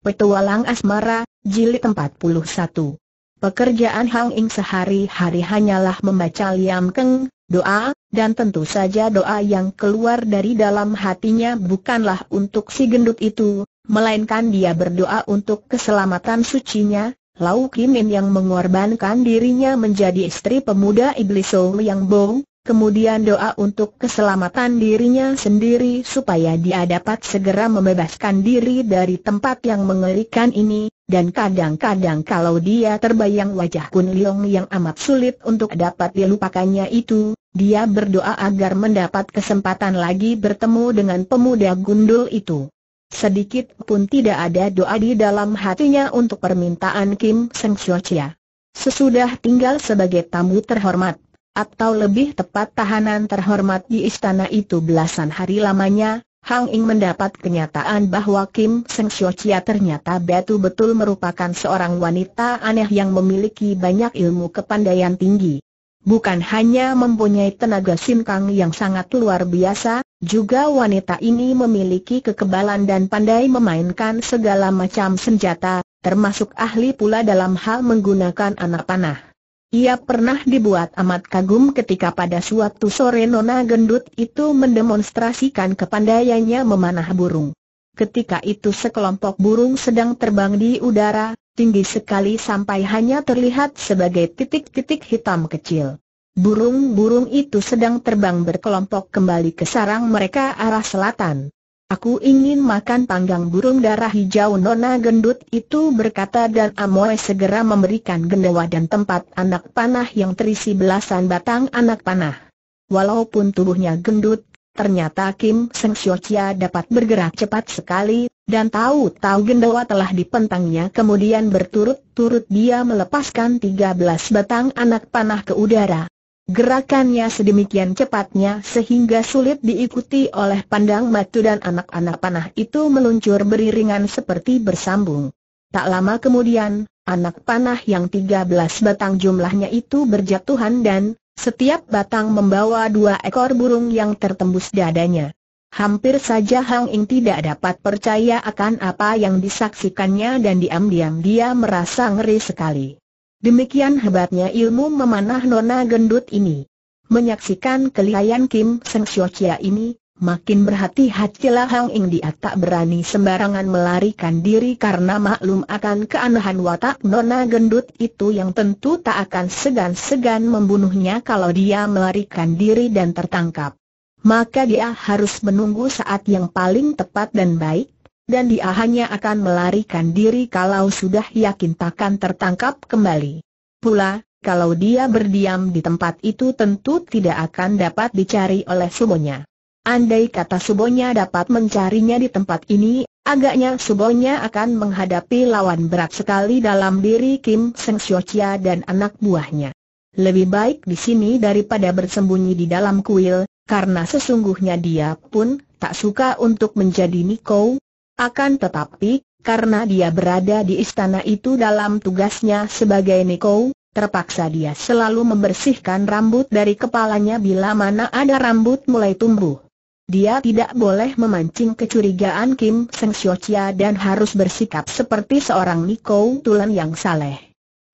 Petualang Asmara, Jilid 41 Pekerjaan Hang Ing sehari-hari hanyalah membaca Liam Keng, doa, dan tentu saja doa yang keluar dari dalam hatinya bukanlah untuk si gendut itu, melainkan dia berdoa untuk keselamatan sucinya, Lau Kimin yang mengorbankan dirinya menjadi istri pemuda iblis Soul Yang Bong, kemudian doa untuk keselamatan dirinya sendiri supaya dia dapat segera membebaskan diri dari tempat yang mengerikan ini, dan kadang-kadang kalau dia terbayang wajah Kun Leong yang amat sulit untuk dapat dilupakannya itu, dia berdoa agar mendapat kesempatan lagi bertemu dengan pemuda gundul itu. Sedikit pun tidak ada doa di dalam hatinya untuk permintaan Kim Seng Suo Chia. Sesudah tinggal sebagai tamu terhormat atau lebih tepat tahanan terhormat di istana itu belasan hari lamanya, Hang Ing mendapat kenyataan bahwa Kim Seng Chia ternyata betul-betul merupakan seorang wanita aneh yang memiliki banyak ilmu kepandaian tinggi. Bukan hanya mempunyai tenaga sinkang yang sangat luar biasa, juga wanita ini memiliki kekebalan dan pandai memainkan segala macam senjata, termasuk ahli pula dalam hal menggunakan anak panah. Ia pernah dibuat amat kagum ketika pada suatu sore Nona Gendut itu mendemonstrasikan kepandaiannya memanah burung. Ketika itu sekelompok burung sedang terbang di udara, tinggi sekali sampai hanya terlihat sebagai titik-titik hitam kecil. Burung-burung itu sedang terbang berkelompok kembali ke sarang mereka arah selatan. Aku ingin makan panggang burung darah hijau Nona gendut itu berkata dan Amoy segera memberikan gendawa dan tempat anak panah yang terisi belasan batang anak panah. Walaupun tubuhnya gendut, ternyata Kim Seng Chia dapat bergerak cepat sekali, dan tahu-tahu gendawa telah dipentangnya kemudian berturut-turut dia melepaskan 13 batang anak panah ke udara. Gerakannya sedemikian cepatnya sehingga sulit diikuti oleh pandang matu dan anak-anak panah itu meluncur beriringan seperti bersambung. Tak lama kemudian, anak panah yang 13 batang jumlahnya itu berjatuhan dan, setiap batang membawa dua ekor burung yang tertembus dadanya. Hampir saja Hang Ing tidak dapat percaya akan apa yang disaksikannya dan diam-diam dia merasa ngeri sekali. Demikian hebatnya ilmu memanah nona gendut ini. Menyaksikan kelihayan Kim Seng Chia ini, makin berhati-hatilah Hang Ing dia tak berani sembarangan melarikan diri karena maklum akan keanehan watak nona gendut itu yang tentu tak akan segan-segan membunuhnya kalau dia melarikan diri dan tertangkap. Maka dia harus menunggu saat yang paling tepat dan baik, dan dia hanya akan melarikan diri kalau sudah yakin takkan tertangkap kembali. Pula, kalau dia berdiam di tempat itu tentu tidak akan dapat dicari oleh Subonya. Andai kata Subonya dapat mencarinya di tempat ini, agaknya Subonya akan menghadapi lawan berat sekali dalam diri Kim Seng Siochia dan anak buahnya. Lebih baik di sini daripada bersembunyi di dalam kuil, karena sesungguhnya dia pun tak suka untuk menjadi Niko, akan tetapi, karena dia berada di istana itu dalam tugasnya sebagai Niko, terpaksa dia selalu membersihkan rambut dari kepalanya bila mana ada rambut mulai tumbuh. Dia tidak boleh memancing kecurigaan Kim Seng Chia dan harus bersikap seperti seorang Niko Tulan yang saleh.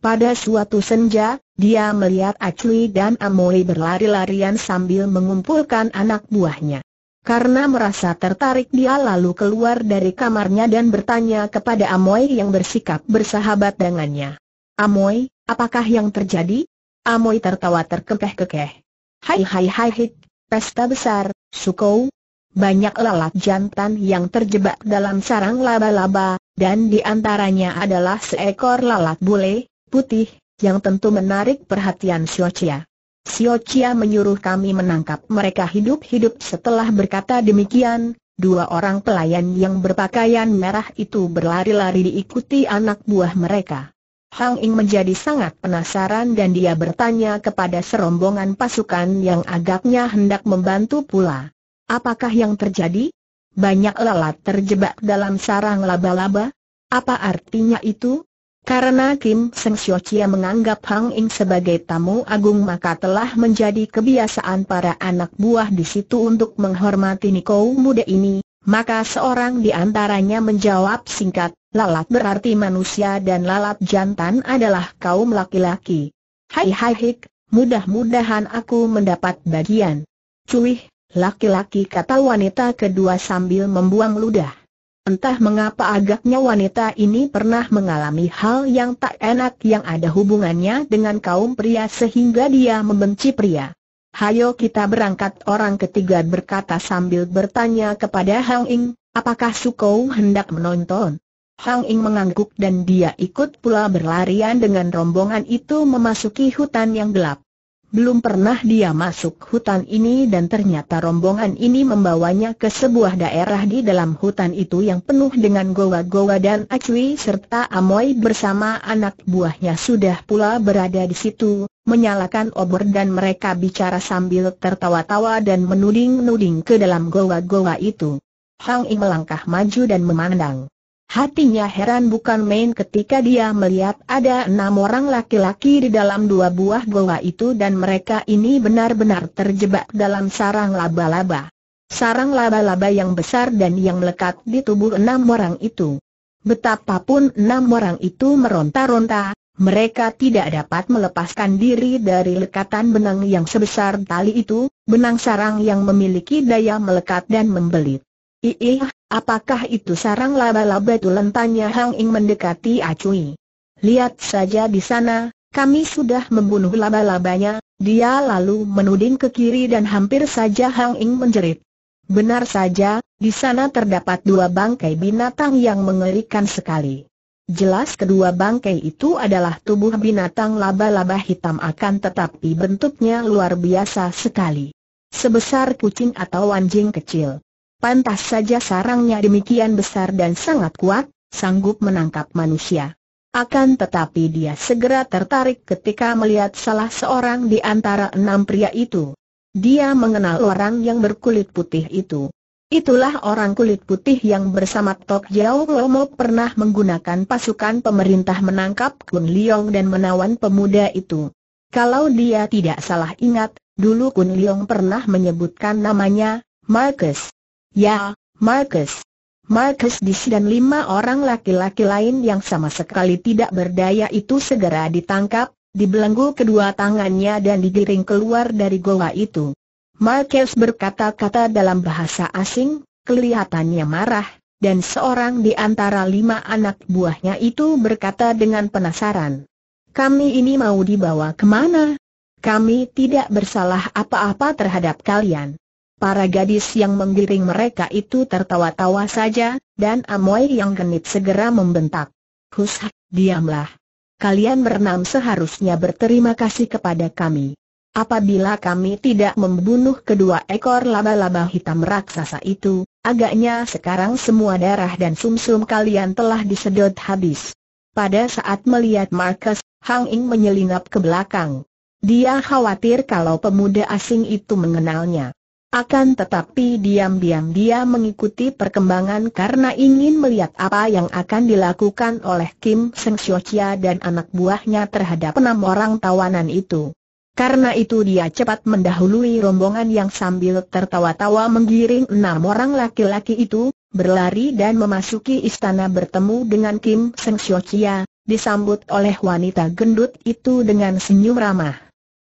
Pada suatu senja, dia melihat Acui dan Amoi berlari-larian sambil mengumpulkan anak buahnya. Karena merasa tertarik dia lalu keluar dari kamarnya dan bertanya kepada Amoy yang bersikap bersahabat dengannya. Amoy, apakah yang terjadi? Amoy tertawa terkekeh-kekeh. Hai hai hai hik, pesta besar, suko. Banyak lalat jantan yang terjebak dalam sarang laba-laba, dan di antaranya adalah seekor lalat bule, putih, yang tentu menarik perhatian Xiaochia. Sio Chia menyuruh kami menangkap mereka hidup-hidup setelah berkata demikian, dua orang pelayan yang berpakaian merah itu berlari-lari diikuti anak buah mereka. Hang Ing menjadi sangat penasaran dan dia bertanya kepada serombongan pasukan yang agaknya hendak membantu pula. Apakah yang terjadi? Banyak lalat terjebak dalam sarang laba-laba? Apa artinya itu? Karena Kim Seng Chia menganggap Hang Ing sebagai tamu agung maka telah menjadi kebiasaan para anak buah di situ untuk menghormati Niko muda ini, maka seorang di antaranya menjawab singkat, lalat berarti manusia dan lalat jantan adalah kaum laki-laki. Hai hai hik, mudah-mudahan aku mendapat bagian. Cuih, laki-laki kata wanita kedua sambil membuang ludah. Entah mengapa agaknya wanita ini pernah mengalami hal yang tak enak yang ada hubungannya dengan kaum pria sehingga dia membenci pria. Hayo kita berangkat orang ketiga berkata sambil bertanya kepada Hang Ing, apakah Sukou hendak menonton? Hang Ing mengangguk dan dia ikut pula berlarian dengan rombongan itu memasuki hutan yang gelap. Belum pernah dia masuk hutan ini dan ternyata rombongan ini membawanya ke sebuah daerah di dalam hutan itu yang penuh dengan goa-goa dan acui serta Amoy bersama anak buahnya sudah pula berada di situ, menyalakan obor dan mereka bicara sambil tertawa-tawa dan menuding-nuding ke dalam goa-goa itu. Hang Ing melangkah maju dan memandang. Hatinya heran bukan main ketika dia melihat ada enam orang laki-laki di dalam dua buah goa itu dan mereka ini benar-benar terjebak dalam sarang laba-laba. Sarang laba-laba yang besar dan yang melekat di tubuh enam orang itu. Betapapun enam orang itu meronta-ronta, mereka tidak dapat melepaskan diri dari lekatan benang yang sebesar tali itu, benang sarang yang memiliki daya melekat dan membelit. Iih, Apakah itu sarang laba-laba tulen tanya Hang Ing mendekati Acui. Lihat saja di sana, kami sudah membunuh laba-labanya, dia lalu menuding ke kiri dan hampir saja Hang Ing menjerit. Benar saja, di sana terdapat dua bangkai binatang yang mengerikan sekali. Jelas kedua bangkai itu adalah tubuh binatang laba-laba hitam akan tetapi bentuknya luar biasa sekali. Sebesar kucing atau anjing kecil. Pantas saja sarangnya demikian besar dan sangat kuat, sanggup menangkap manusia. Akan tetapi dia segera tertarik ketika melihat salah seorang di antara enam pria itu. Dia mengenal orang yang berkulit putih itu. Itulah orang kulit putih yang bersama Tok Jiao Lomo pernah menggunakan pasukan pemerintah menangkap Kun Liong dan menawan pemuda itu. Kalau dia tidak salah ingat, dulu Kun Liong pernah menyebutkan namanya, Marcus. Ya, Marcus. Marcus Disi dan lima orang laki-laki lain yang sama sekali tidak berdaya itu segera ditangkap, dibelenggu kedua tangannya dan digiring keluar dari goa itu. Marcus berkata-kata dalam bahasa asing, kelihatannya marah, dan seorang di antara lima anak buahnya itu berkata dengan penasaran. Kami ini mau dibawa kemana? Kami tidak bersalah apa-apa terhadap kalian. Para gadis yang menggiring mereka itu tertawa-tawa saja, dan Amoy yang genit segera membentak. Hushak, diamlah. Kalian berenam seharusnya berterima kasih kepada kami. Apabila kami tidak membunuh kedua ekor laba-laba hitam raksasa itu, agaknya sekarang semua darah dan sumsum -sum kalian telah disedot habis. Pada saat melihat Marcus, Hang Ing menyelinap ke belakang. Dia khawatir kalau pemuda asing itu mengenalnya. Akan tetapi diam-diam dia mengikuti perkembangan karena ingin melihat apa yang akan dilakukan oleh Kim Seng Siochia dan anak buahnya terhadap enam orang tawanan itu. Karena itu dia cepat mendahului rombongan yang sambil tertawa-tawa menggiring enam orang laki-laki itu, berlari dan memasuki istana bertemu dengan Kim Seng Siochia, disambut oleh wanita gendut itu dengan senyum ramah.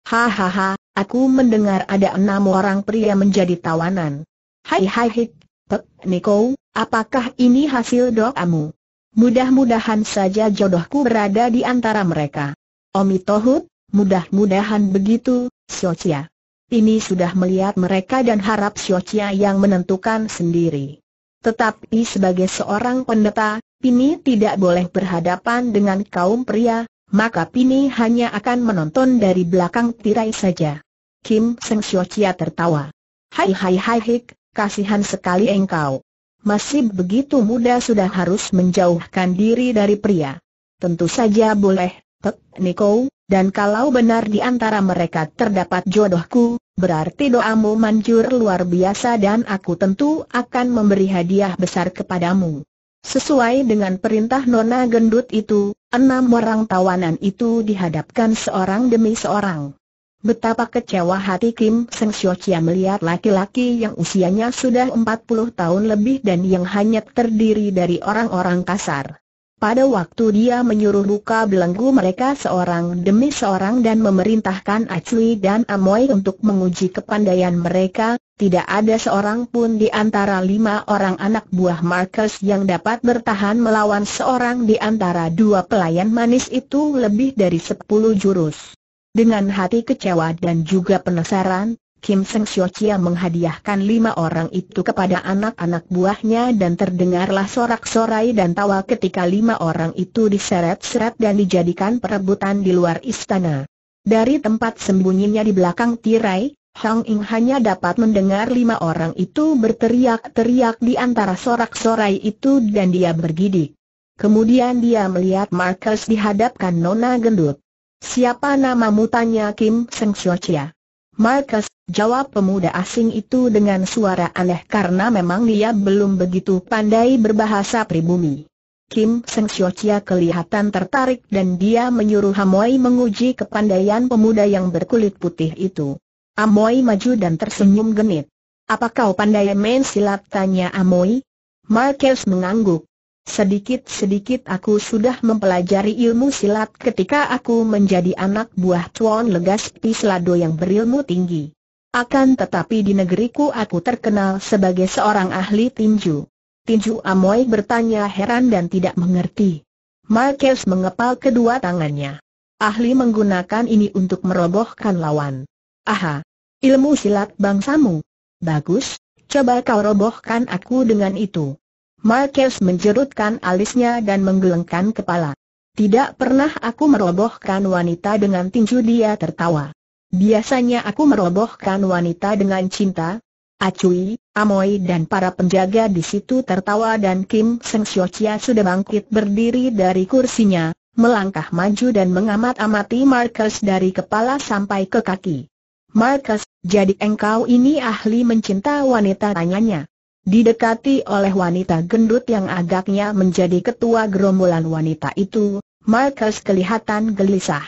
Hahaha, Aku mendengar ada enam orang pria menjadi tawanan. Hai hai hik, pek, Niko, apakah ini hasil doamu? Mudah-mudahan saja jodohku berada di antara mereka. Omi Tohut, mudah-mudahan begitu, Siocia. Ini sudah melihat mereka dan harap Siocia yang menentukan sendiri. Tetapi sebagai seorang pendeta, ini tidak boleh berhadapan dengan kaum pria, maka Pini hanya akan menonton dari belakang tirai saja. Kim Seng Chia tertawa. Hai hai hai hik, kasihan sekali engkau. Masih begitu muda sudah harus menjauhkan diri dari pria. Tentu saja boleh, Pek Niko, dan kalau benar di antara mereka terdapat jodohku, berarti doamu manjur luar biasa dan aku tentu akan memberi hadiah besar kepadamu. Sesuai dengan perintah Nona Gendut itu, Enam orang tawanan itu dihadapkan seorang demi seorang. Betapa kecewa hati Kim Seng Sio Chia melihat laki-laki yang usianya sudah 40 tahun lebih dan yang hanya terdiri dari orang-orang kasar. Pada waktu dia menyuruh buka belenggu mereka seorang demi seorang dan memerintahkan Acli dan Amoy untuk menguji kepandaian mereka, tidak ada seorang pun di antara lima orang anak buah Marcus yang dapat bertahan melawan seorang di antara dua pelayan manis itu lebih dari sepuluh jurus. Dengan hati kecewa dan juga penasaran, Kim Seng Chia menghadiahkan lima orang itu kepada anak-anak buahnya dan terdengarlah sorak-sorai dan tawa ketika lima orang itu diseret-seret dan dijadikan perebutan di luar istana. Dari tempat sembunyinya di belakang tirai, Hong Ying hanya dapat mendengar lima orang itu berteriak-teriak di antara sorak-sorai itu dan dia bergidik. Kemudian dia melihat Marcus dihadapkan Nona Gendut. Siapa namamu tanya Kim Seng Chia? Marcus, jawab pemuda asing itu dengan suara aneh karena memang dia belum begitu pandai berbahasa pribumi. Kim Seng Chia kelihatan tertarik dan dia menyuruh Amoy menguji kepandaian pemuda yang berkulit putih itu. Amoy maju dan tersenyum genit. Apa kau pandai main silat? Tanya Amoy. Marcus mengangguk. Sedikit-sedikit aku sudah mempelajari ilmu silat ketika aku menjadi anak buah Tuan Legaspi Pislado yang berilmu tinggi. Akan tetapi di negeriku aku terkenal sebagai seorang ahli tinju. Tinju Amoy bertanya heran dan tidak mengerti. Marquez mengepal kedua tangannya. Ahli menggunakan ini untuk merobohkan lawan. Aha, ilmu silat bangsamu. Bagus, coba kau robohkan aku dengan itu. Marcus menjerutkan alisnya dan menggelengkan kepala. Tidak pernah aku merobohkan wanita dengan tinju dia tertawa. Biasanya aku merobohkan wanita dengan cinta, Acui, Amoy dan para penjaga di situ tertawa dan Kim Seng sudah bangkit berdiri dari kursinya, melangkah maju dan mengamat-amati Marcus dari kepala sampai ke kaki. Marcus, jadi engkau ini ahli mencinta wanita tanyanya. Didekati oleh wanita gendut yang agaknya menjadi ketua gerombolan wanita itu, Marcus kelihatan gelisah.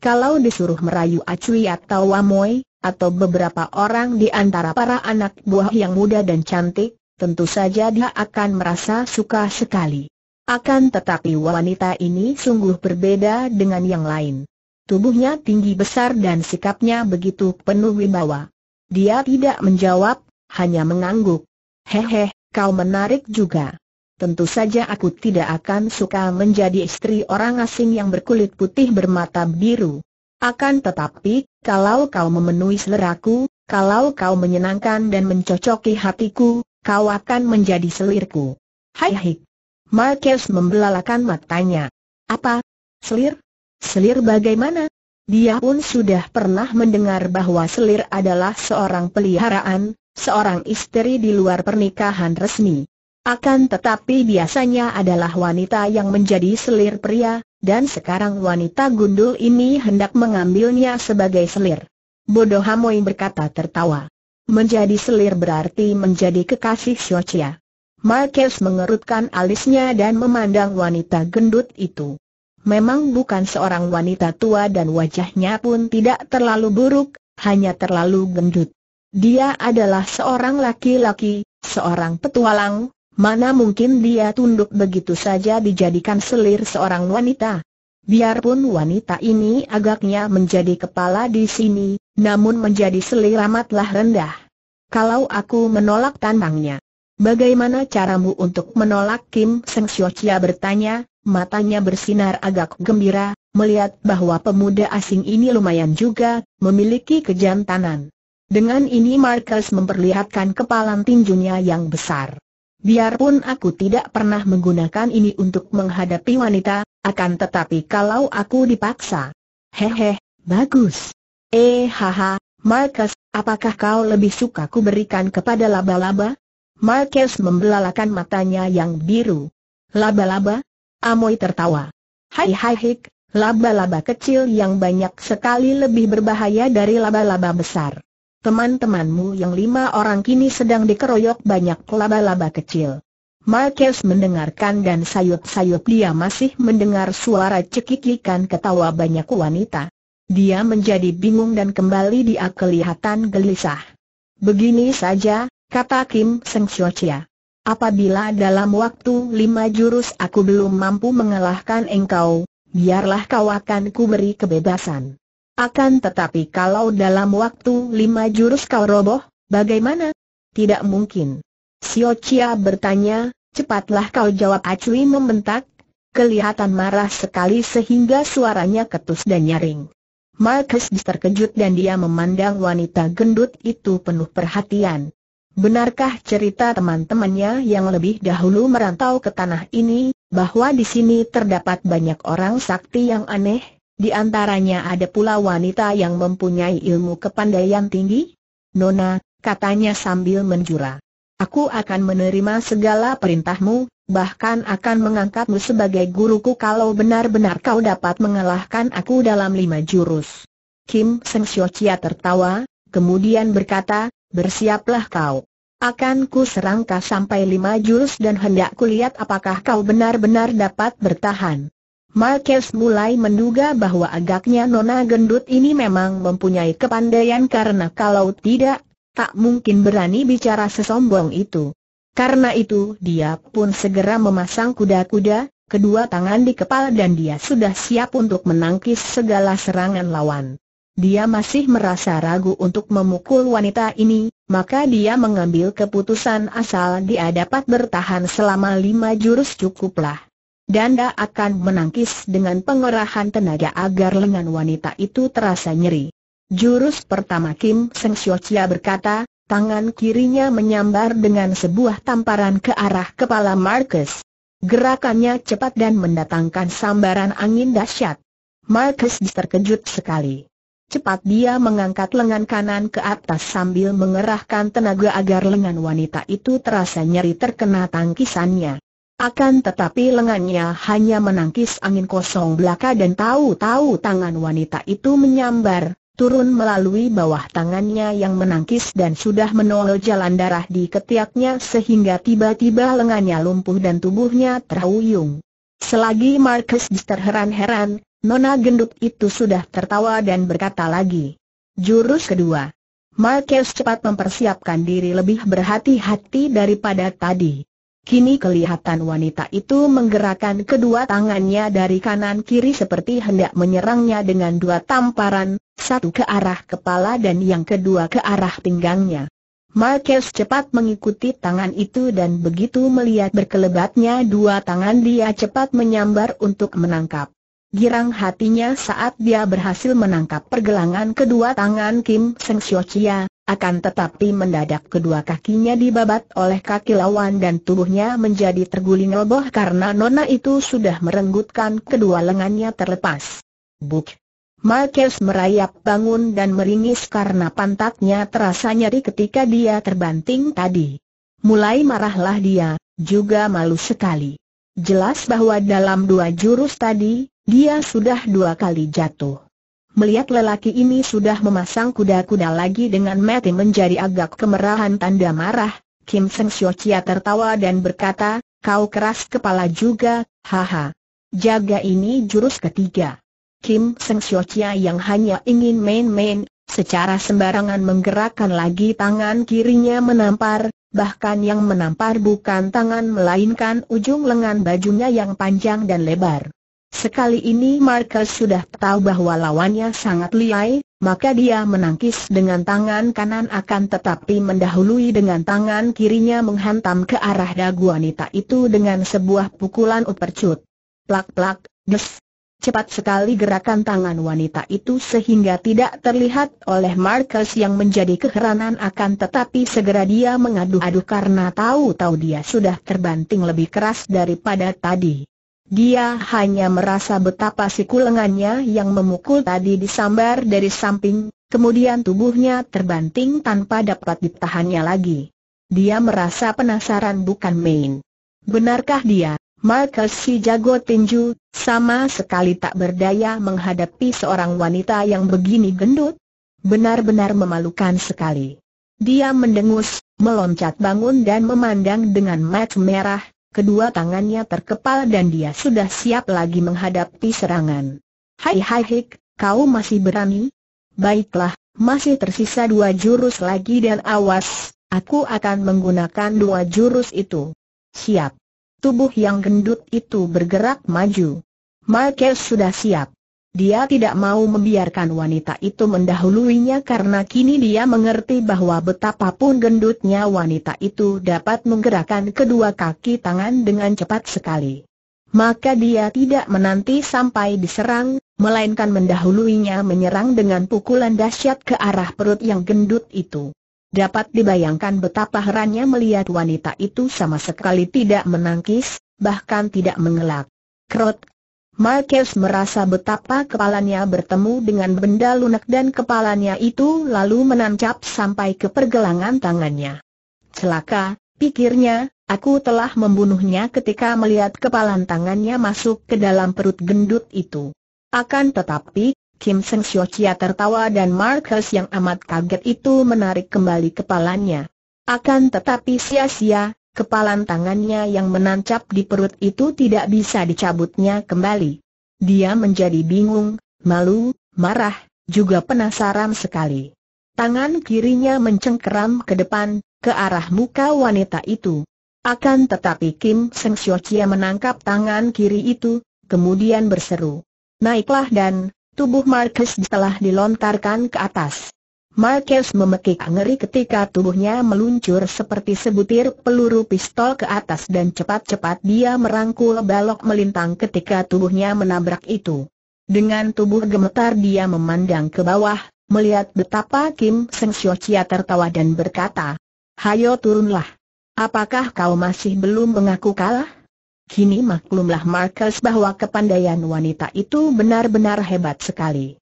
Kalau disuruh merayu Acui atau Wamoy, atau beberapa orang di antara para anak buah yang muda dan cantik, tentu saja dia akan merasa suka sekali. Akan tetapi wanita ini sungguh berbeda dengan yang lain. Tubuhnya tinggi besar dan sikapnya begitu penuh wibawa. Dia tidak menjawab, hanya mengangguk. Hehe, kau menarik juga. Tentu saja aku tidak akan suka menjadi istri orang asing yang berkulit putih bermata biru. Akan tetapi, kalau kau memenuhi seleraku, kalau kau menyenangkan dan mencocoki hatiku, kau akan menjadi selirku. Hai hai. Marcus membelalakan matanya. Apa? Selir? Selir bagaimana? Dia pun sudah pernah mendengar bahwa selir adalah seorang peliharaan, seorang istri di luar pernikahan resmi. Akan tetapi biasanya adalah wanita yang menjadi selir pria, dan sekarang wanita gundul ini hendak mengambilnya sebagai selir. Bodoh Hamoy berkata tertawa. Menjadi selir berarti menjadi kekasih Xiaochia. Marquez mengerutkan alisnya dan memandang wanita gendut itu. Memang bukan seorang wanita tua dan wajahnya pun tidak terlalu buruk, hanya terlalu gendut. Dia adalah seorang laki-laki, seorang petualang, mana mungkin dia tunduk begitu saja dijadikan selir seorang wanita. Biarpun wanita ini agaknya menjadi kepala di sini, namun menjadi selir amatlah rendah. Kalau aku menolak tantangnya, bagaimana caramu untuk menolak Kim Seng Siochia bertanya, matanya bersinar agak gembira, melihat bahwa pemuda asing ini lumayan juga, memiliki kejantanan. Dengan ini Marcus memperlihatkan kepalan tinjunya yang besar. Biarpun aku tidak pernah menggunakan ini untuk menghadapi wanita, akan tetapi kalau aku dipaksa. Hehe, bagus. Eh haha, Marcus, apakah kau lebih suka ku berikan kepada laba-laba? Marcus membelalakan matanya yang biru. Laba-laba? Amoy tertawa. Hai hai hik, laba-laba kecil yang banyak sekali lebih berbahaya dari laba-laba besar. Teman-temanmu yang lima orang kini sedang dikeroyok banyak laba-laba kecil. Marquez mendengarkan dan sayup-sayup dia masih mendengar suara cekikikan ketawa banyak wanita. Dia menjadi bingung dan kembali dia kelihatan gelisah. Begini saja, kata Kim Seng Chia. Apabila dalam waktu lima jurus aku belum mampu mengalahkan engkau, biarlah kau akan ku beri kebebasan. Akan tetapi kalau dalam waktu lima jurus kau roboh, bagaimana? Tidak mungkin. Sio Chia bertanya, cepatlah kau jawab Acui membentak, kelihatan marah sekali sehingga suaranya ketus dan nyaring. Marcus terkejut dan dia memandang wanita gendut itu penuh perhatian. Benarkah cerita teman-temannya yang lebih dahulu merantau ke tanah ini, bahwa di sini terdapat banyak orang sakti yang aneh? Di antaranya ada pula wanita yang mempunyai ilmu kepandaian tinggi? Nona, katanya sambil menjura. Aku akan menerima segala perintahmu, bahkan akan mengangkatmu sebagai guruku kalau benar-benar kau dapat mengalahkan aku dalam lima jurus. Kim Seng Siochia tertawa, kemudian berkata, bersiaplah kau. Akan ku serangka sampai lima jurus dan hendak kulihat apakah kau benar-benar dapat bertahan. Marquez mulai menduga bahwa agaknya Nona Gendut ini memang mempunyai kepandaian karena kalau tidak, tak mungkin berani bicara sesombong itu. Karena itu dia pun segera memasang kuda-kuda, kedua tangan di kepala dan dia sudah siap untuk menangkis segala serangan lawan. Dia masih merasa ragu untuk memukul wanita ini, maka dia mengambil keputusan asal dia dapat bertahan selama lima jurus cukuplah. Danda akan menangkis dengan pengerahan tenaga agar lengan wanita itu terasa nyeri. Jurus pertama Kim Seng Siocia berkata, tangan kirinya menyambar dengan sebuah tamparan ke arah kepala Marcus. Gerakannya cepat dan mendatangkan sambaran angin dahsyat. Marcus terkejut sekali. Cepat dia mengangkat lengan kanan ke atas sambil mengerahkan tenaga agar lengan wanita itu terasa nyeri terkena tangkisannya. Akan tetapi lengannya hanya menangkis angin kosong belaka dan tahu-tahu tangan wanita itu menyambar, turun melalui bawah tangannya yang menangkis dan sudah menolol jalan darah di ketiaknya sehingga tiba-tiba lengannya lumpuh dan tubuhnya terhuyung. Selagi Marcus terheran-heran, Nona gendut itu sudah tertawa dan berkata lagi. Jurus kedua. Marcus cepat mempersiapkan diri lebih berhati-hati daripada tadi. Kini kelihatan wanita itu menggerakkan kedua tangannya dari kanan kiri seperti hendak menyerangnya dengan dua tamparan, satu ke arah kepala dan yang kedua ke arah pinggangnya. Marquez cepat mengikuti tangan itu dan begitu melihat berkelebatnya dua tangan dia cepat menyambar untuk menangkap. Girang hatinya saat dia berhasil menangkap pergelangan kedua tangan Kim Seng Xiao Chia, akan tetapi mendadak kedua kakinya dibabat oleh kaki lawan dan tubuhnya menjadi terguling roboh karena nona itu sudah merenggutkan kedua lengannya terlepas. Buk! Marquez merayap bangun dan meringis karena pantatnya terasa nyeri ketika dia terbanting tadi. Mulai marahlah dia, juga malu sekali. Jelas bahwa dalam dua jurus tadi, dia sudah dua kali jatuh. Melihat lelaki ini sudah memasang kuda-kuda lagi dengan mati menjadi agak kemerahan tanda marah, Kim Seng Chia tertawa dan berkata, kau keras kepala juga, haha. Jaga ini jurus ketiga. Kim Seng Chia yang hanya ingin main-main, secara sembarangan menggerakkan lagi tangan kirinya menampar, bahkan yang menampar bukan tangan melainkan ujung lengan bajunya yang panjang dan lebar. Sekali ini Marcus sudah tahu bahwa lawannya sangat liai, maka dia menangkis dengan tangan kanan akan tetapi mendahului dengan tangan kirinya menghantam ke arah dagu wanita itu dengan sebuah pukulan upercut. Plak-plak, des. Cepat sekali gerakan tangan wanita itu sehingga tidak terlihat oleh Marcus yang menjadi keheranan akan tetapi segera dia mengadu-adu karena tahu-tahu dia sudah terbanting lebih keras daripada tadi. Dia hanya merasa betapa si lengannya yang memukul tadi disambar dari samping, kemudian tubuhnya terbanting tanpa dapat ditahannya lagi. Dia merasa penasaran bukan main. Benarkah dia, Marcus si jago tinju, sama sekali tak berdaya menghadapi seorang wanita yang begini gendut? Benar-benar memalukan sekali. Dia mendengus, meloncat bangun dan memandang dengan mata merah, Kedua tangannya terkepal dan dia sudah siap lagi menghadapi serangan. Hai hai hik, kau masih berani? Baiklah, masih tersisa dua jurus lagi dan awas, aku akan menggunakan dua jurus itu. Siap. Tubuh yang gendut itu bergerak maju. Michael sudah siap. Dia tidak mau membiarkan wanita itu mendahuluinya karena kini dia mengerti bahwa betapapun gendutnya wanita itu dapat menggerakkan kedua kaki tangan dengan cepat sekali. Maka dia tidak menanti sampai diserang, melainkan mendahuluinya menyerang dengan pukulan dahsyat ke arah perut yang gendut itu. Dapat dibayangkan betapa herannya melihat wanita itu sama sekali tidak menangkis, bahkan tidak mengelak. Krot, Marquez merasa betapa kepalanya bertemu dengan benda lunak dan kepalanya itu lalu menancap sampai ke pergelangan tangannya. Celaka, pikirnya, aku telah membunuhnya ketika melihat kepalan tangannya masuk ke dalam perut gendut itu. Akan tetapi, Kim Seng Sio Chia tertawa dan Marcus yang amat kaget itu menarik kembali kepalanya. Akan tetapi sia-sia, kepalan tangannya yang menancap di perut itu tidak bisa dicabutnya kembali. Dia menjadi bingung, malu, marah, juga penasaran sekali. Tangan kirinya mencengkeram ke depan, ke arah muka wanita itu. Akan tetapi Kim Seng Chia menangkap tangan kiri itu, kemudian berseru. Naiklah dan, tubuh Marcus telah dilontarkan ke atas. Marquez memekik ngeri ketika tubuhnya meluncur seperti sebutir peluru pistol ke atas dan cepat-cepat dia merangkul balok melintang ketika tubuhnya menabrak itu. Dengan tubuh gemetar dia memandang ke bawah, melihat betapa Kim Seng Sio Chia tertawa dan berkata, Hayo turunlah. Apakah kau masih belum mengaku kalah? Kini maklumlah Marcus bahwa kepandaian wanita itu benar-benar hebat sekali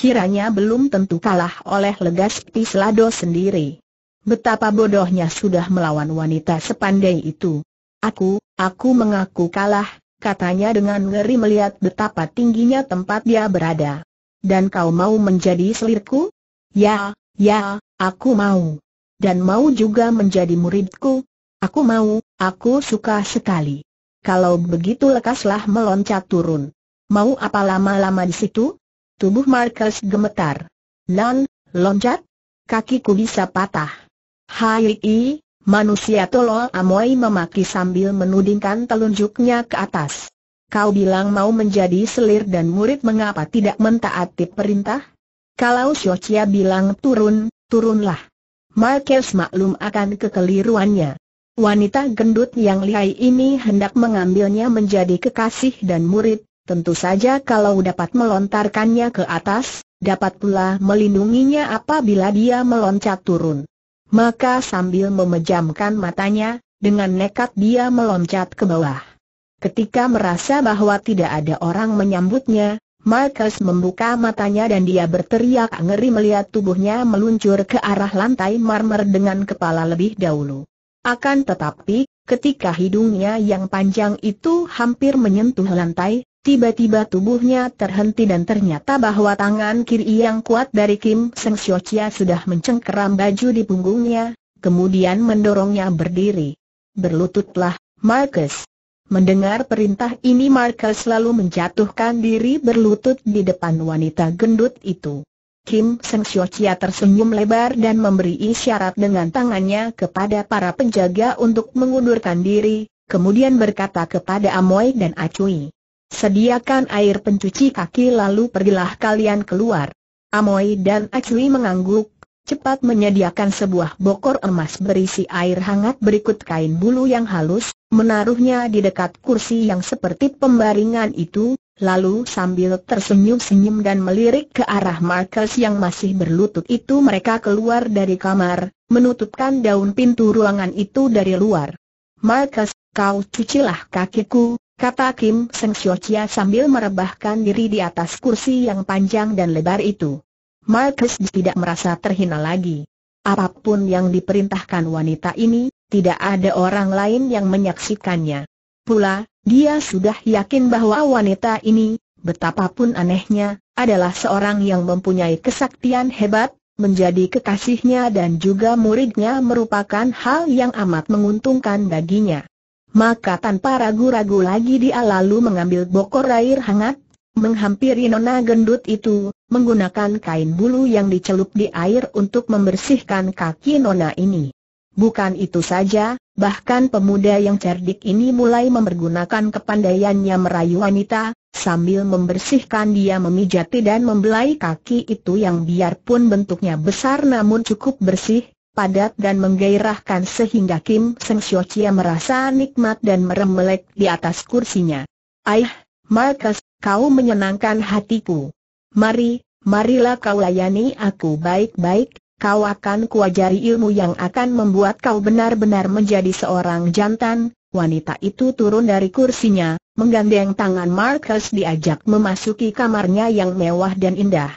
kiranya belum tentu kalah oleh Legas Pislado sendiri. Betapa bodohnya sudah melawan wanita sepandai itu. Aku, aku mengaku kalah, katanya dengan ngeri melihat betapa tingginya tempat dia berada. Dan kau mau menjadi selirku? Ya, ya, aku mau. Dan mau juga menjadi muridku. Aku mau, aku suka sekali. Kalau begitu lekaslah meloncat turun. Mau apa lama-lama di situ? Tubuh Marcus gemetar. Lan, loncat? Kakiku bisa patah. Hai, manusia tolol Amoy memaki sambil menudingkan telunjuknya ke atas. Kau bilang mau menjadi selir dan murid mengapa tidak mentaati perintah? Kalau Xiaochia bilang turun, turunlah. Marcus maklum akan kekeliruannya. Wanita gendut yang lihai ini hendak mengambilnya menjadi kekasih dan murid, Tentu saja kalau dapat melontarkannya ke atas, dapat pula melindunginya apabila dia meloncat turun. Maka sambil memejamkan matanya, dengan nekat dia meloncat ke bawah. Ketika merasa bahwa tidak ada orang menyambutnya, Marcus membuka matanya dan dia berteriak ngeri melihat tubuhnya meluncur ke arah lantai marmer dengan kepala lebih dahulu. Akan tetapi, ketika hidungnya yang panjang itu hampir menyentuh lantai, Tiba-tiba tubuhnya terhenti dan ternyata bahwa tangan kiri yang kuat dari Kim Seng Sio Chia sudah mencengkeram baju di punggungnya, kemudian mendorongnya berdiri. Berlututlah, Marcus. Mendengar perintah ini Marcus selalu menjatuhkan diri berlutut di depan wanita gendut itu. Kim Seng Sio Chia tersenyum lebar dan memberi isyarat dengan tangannya kepada para penjaga untuk mengundurkan diri, kemudian berkata kepada Amoy dan Acui. Sediakan air pencuci kaki lalu pergilah kalian keluar. Amoy dan Acui mengangguk, cepat menyediakan sebuah bokor emas berisi air hangat berikut kain bulu yang halus, menaruhnya di dekat kursi yang seperti pembaringan itu, lalu sambil tersenyum-senyum dan melirik ke arah Marcus yang masih berlutut itu mereka keluar dari kamar, menutupkan daun pintu ruangan itu dari luar. Marcus, kau cucilah kakiku, kata Kim Seng Chia sambil merebahkan diri di atas kursi yang panjang dan lebar itu. Marcus tidak merasa terhina lagi. Apapun yang diperintahkan wanita ini, tidak ada orang lain yang menyaksikannya. Pula, dia sudah yakin bahwa wanita ini, betapapun anehnya, adalah seorang yang mempunyai kesaktian hebat, menjadi kekasihnya dan juga muridnya merupakan hal yang amat menguntungkan baginya. Maka tanpa ragu-ragu lagi dia lalu mengambil bokor air hangat, menghampiri nona gendut itu, menggunakan kain bulu yang dicelup di air untuk membersihkan kaki nona ini. Bukan itu saja, bahkan pemuda yang cerdik ini mulai mempergunakan kepandaiannya merayu wanita, sambil membersihkan dia memijati dan membelai kaki itu yang biarpun bentuknya besar namun cukup bersih, padat dan menggairahkan sehingga Kim Seng Sio Chia merasa nikmat dan meremelek di atas kursinya. Aih, Marcus, kau menyenangkan hatiku. Mari, marilah kau layani aku baik-baik, kau akan kuajari ilmu yang akan membuat kau benar-benar menjadi seorang jantan. Wanita itu turun dari kursinya, menggandeng tangan Marcus diajak memasuki kamarnya yang mewah dan indah.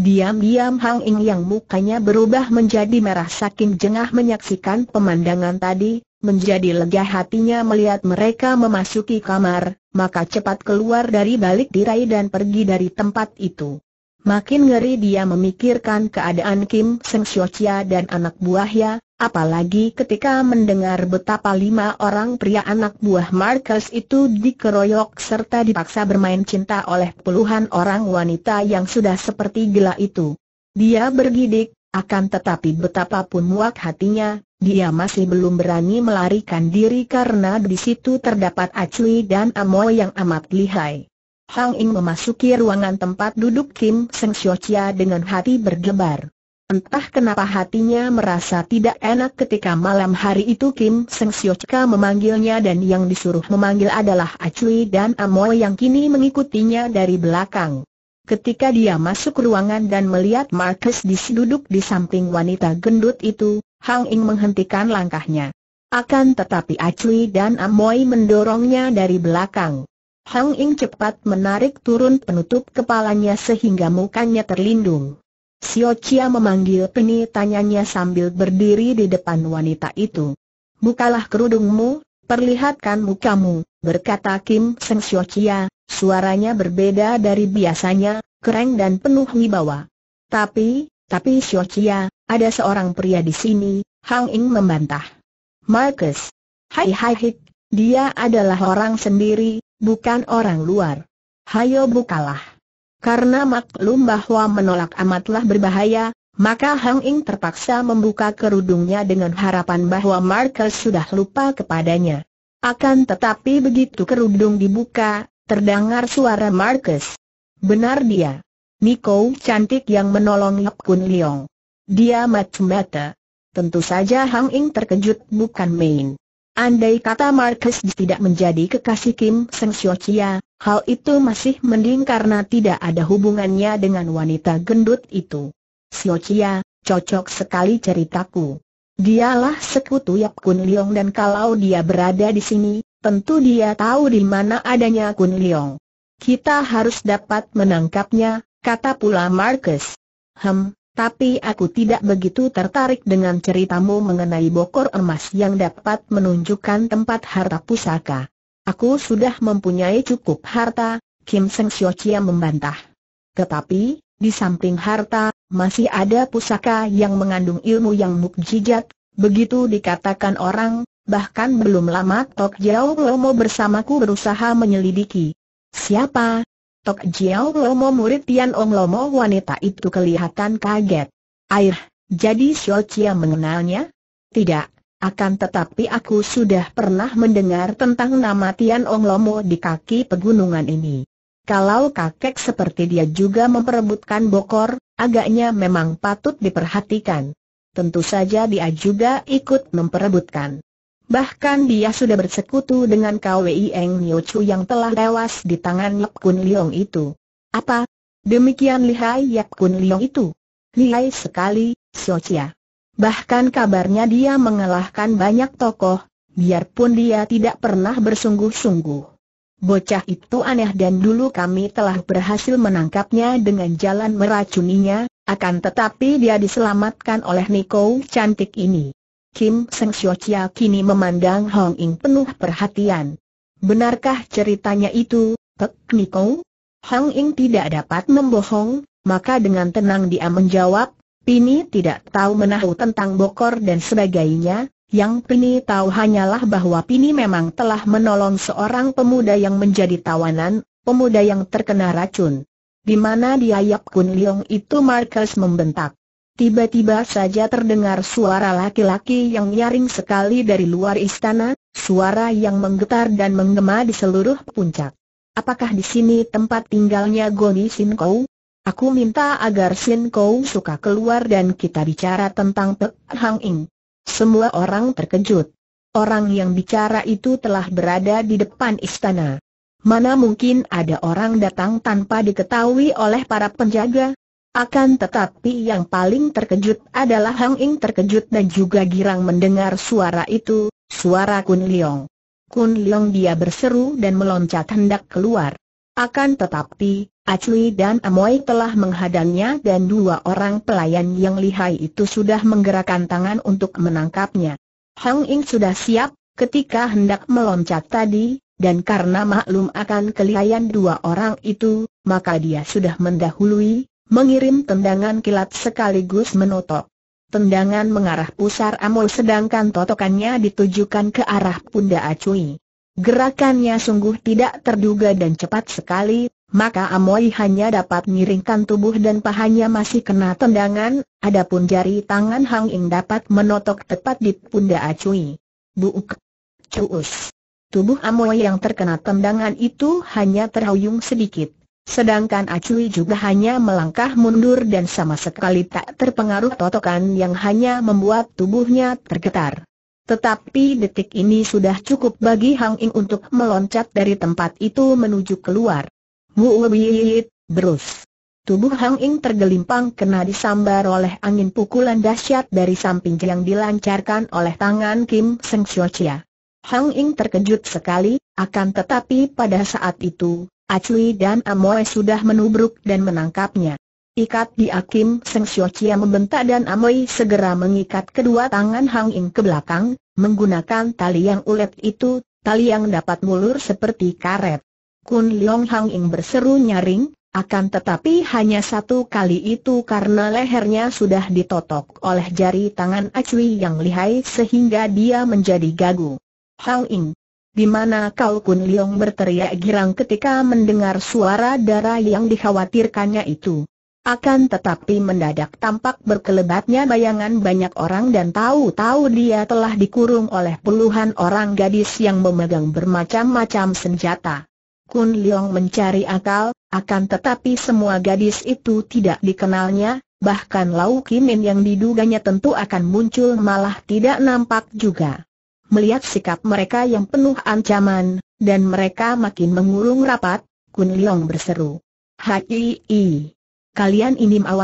Diam-diam Hang Ing yang mukanya berubah menjadi merah saking jengah menyaksikan pemandangan tadi, menjadi lega hatinya melihat mereka memasuki kamar, maka cepat keluar dari balik tirai dan pergi dari tempat itu. Makin ngeri dia memikirkan keadaan Kim Seng Chia dan anak buahnya, apalagi ketika mendengar betapa lima orang pria anak buah Marcus itu dikeroyok serta dipaksa bermain cinta oleh puluhan orang wanita yang sudah seperti gila itu. Dia bergidik, akan tetapi betapapun muak hatinya, dia masih belum berani melarikan diri karena di situ terdapat Acui dan Amoy yang amat lihai. Hang Ing memasuki ruangan tempat duduk Kim Seng Sio Chia dengan hati berdebar. Entah kenapa hatinya merasa tidak enak ketika malam hari itu Kim Seng Sio Chia memanggilnya dan yang disuruh memanggil adalah Acui dan Amoy yang kini mengikutinya dari belakang. Ketika dia masuk ruangan dan melihat Marcus duduk di samping wanita gendut itu, Hang Ing menghentikan langkahnya. Akan tetapi Acui dan Amoy mendorongnya dari belakang. Hang Ing cepat menarik turun penutup kepalanya sehingga mukanya terlindung. Xiao Chia memanggil peni tanyanya sambil berdiri di depan wanita itu. Bukalah kerudungmu, perlihatkan mukamu, berkata Kim Seng Xiao Chia, suaranya berbeda dari biasanya, kereng dan penuh wibawa. Tapi, tapi Xiao Chia, ada seorang pria di sini, Hang Ing membantah. Marcus. Hai hai hik, dia adalah orang sendiri, bukan orang luar. Hayo bukalah. Karena maklum bahwa menolak amatlah berbahaya, maka Hang Ing terpaksa membuka kerudungnya dengan harapan bahwa Marcus sudah lupa kepadanya. Akan tetapi begitu kerudung dibuka, terdengar suara Marcus. Benar dia. Niko cantik yang menolong Yap Kun Leong. Dia mata-mata. Tentu saja Hang Ing terkejut bukan main. Andai kata Marcus tidak menjadi kekasih Kim Seng Sio Chia, hal itu masih mending karena tidak ada hubungannya dengan wanita gendut itu. Sio Chia, cocok sekali ceritaku. Dialah sekutu Yap Kun Leong dan kalau dia berada di sini, tentu dia tahu di mana adanya Kun Leong. Kita harus dapat menangkapnya, kata pula Marcus. Hem, tapi aku tidak begitu tertarik dengan ceritamu mengenai bokor emas yang dapat menunjukkan tempat harta pusaka. Aku sudah mempunyai cukup harta, Kim Seng Sio Chia membantah. Tetapi, di samping harta, masih ada pusaka yang mengandung ilmu yang mukjizat, begitu dikatakan orang, bahkan belum lama Tok Jiao Lomo bersamaku berusaha menyelidiki. Siapa Tok Jiao Lomo murid Tian Ong Lomo wanita itu kelihatan kaget. Air, jadi Xiao Chia mengenalnya? Tidak, akan tetapi aku sudah pernah mendengar tentang nama Tian Ong Lomo di kaki pegunungan ini. Kalau kakek seperti dia juga memperebutkan bokor, agaknya memang patut diperhatikan. Tentu saja dia juga ikut memperebutkan. Bahkan dia sudah bersekutu dengan Kwei Eng Nio Chu yang telah tewas di tangan Yap Kun Leong itu. Apa? Demikian lihai Yap Kun Leong itu? Lihai sekali, Socia. Bahkan kabarnya dia mengalahkan banyak tokoh, biarpun dia tidak pernah bersungguh-sungguh. Bocah itu aneh dan dulu kami telah berhasil menangkapnya dengan jalan meracuninya, akan tetapi dia diselamatkan oleh Niko cantik ini. Kim Seng Chia kini memandang Hong Ing penuh perhatian. Benarkah ceritanya itu, Pek Niko? Hong Ing tidak dapat membohong, maka dengan tenang dia menjawab, Pini tidak tahu menahu tentang bokor dan sebagainya, yang Pini tahu hanyalah bahwa Pini memang telah menolong seorang pemuda yang menjadi tawanan, pemuda yang terkena racun. Di mana di Ayap Kun Leong itu Marcus membentak. Tiba-tiba saja terdengar suara laki-laki yang nyaring sekali dari luar istana, suara yang menggetar dan menggema di seluruh puncak. Apakah di sini tempat tinggalnya Goni Sinco? Aku minta agar Sinco suka keluar dan kita bicara tentang Pek Hang Ing. Semua orang terkejut. Orang yang bicara itu telah berada di depan istana. Mana mungkin ada orang datang tanpa diketahui oleh para penjaga? Akan tetapi yang paling terkejut adalah Hang Ing terkejut dan juga girang mendengar suara itu, suara Kun Leong. Kun Leong dia berseru dan meloncat hendak keluar. Akan tetapi, Acui dan Amoy telah menghadangnya dan dua orang pelayan yang lihai itu sudah menggerakkan tangan untuk menangkapnya. Hang Ing sudah siap, ketika hendak meloncat tadi, dan karena maklum akan kelihaian dua orang itu, maka dia sudah mendahului, mengirim tendangan kilat sekaligus menotok. Tendangan mengarah pusar Amol sedangkan totokannya ditujukan ke arah pundak Acui. Gerakannya sungguh tidak terduga dan cepat sekali, maka Amoy hanya dapat miringkan tubuh dan pahanya masih kena tendangan, adapun jari tangan Hang Ing dapat menotok tepat di pundak Acui. Buuk! Cuus! Tubuh Amoy yang terkena tendangan itu hanya terhuyung sedikit. Sedangkan Acui juga hanya melangkah mundur dan sama sekali tak terpengaruh totokan yang hanya membuat tubuhnya tergetar. Tetapi detik ini sudah cukup bagi Hang Ing untuk meloncat dari tempat itu menuju keluar. Wuwit, berus. Tubuh Hang Ing tergelimpang kena disambar oleh angin pukulan dahsyat dari samping yang dilancarkan oleh tangan Kim Seng Chia. Hang Ying terkejut sekali, akan tetapi pada saat itu, Acui dan Amoy sudah menubruk dan menangkapnya. Ikat di Akim Seng Chia membentak dan Amoy segera mengikat kedua tangan Hang Ying ke belakang, menggunakan tali yang ulet itu, tali yang dapat mulur seperti karet. Kun Leong Hang Ying berseru nyaring, akan tetapi hanya satu kali itu karena lehernya sudah ditotok oleh jari tangan Acui yang lihai sehingga dia menjadi gagu. Hao Ing. Di mana kau Kun Leong berteriak girang ketika mendengar suara darah yang dikhawatirkannya itu. Akan tetapi mendadak tampak berkelebatnya bayangan banyak orang dan tahu-tahu dia telah dikurung oleh puluhan orang gadis yang memegang bermacam-macam senjata. Kun Leong mencari akal, akan tetapi semua gadis itu tidak dikenalnya, bahkan Lau Kimin yang diduganya tentu akan muncul malah tidak nampak juga. Melihat sikap mereka yang penuh ancaman, dan mereka makin mengurung rapat, Kun Leong berseru. Hai, kalian ini mau